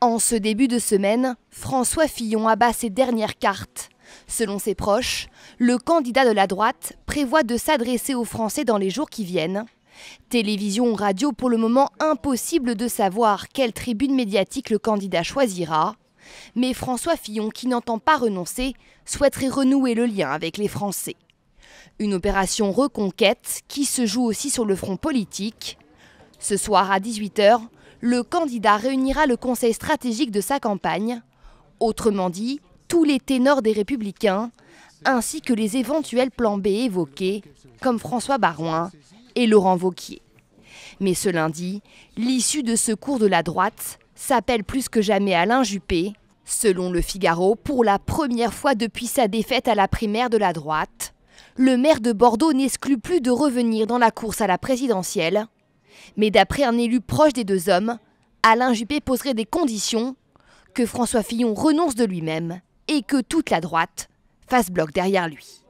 En ce début de semaine, François Fillon abat ses dernières cartes. Selon ses proches, le candidat de la droite prévoit de s'adresser aux Français dans les jours qui viennent. Télévision ou radio, pour le moment impossible de savoir quelle tribune médiatique le candidat choisira. Mais François Fillon, qui n'entend pas renoncer, souhaiterait renouer le lien avec les Français. Une opération reconquête qui se joue aussi sur le front politique. Ce soir à 18h, le candidat réunira le conseil stratégique de sa campagne, autrement dit, tous les ténors des républicains, ainsi que les éventuels plans B évoqués, comme François Barouin et Laurent Vauquier. Mais ce lundi, l'issue de ce cours de la droite s'appelle plus que jamais Alain Juppé, selon le Figaro, pour la première fois depuis sa défaite à la primaire de la droite. Le maire de Bordeaux n'exclut plus de revenir dans la course à la présidentielle mais d'après un élu proche des deux hommes, Alain Juppé poserait des conditions que François Fillon renonce de lui-même et que toute la droite fasse bloc derrière lui.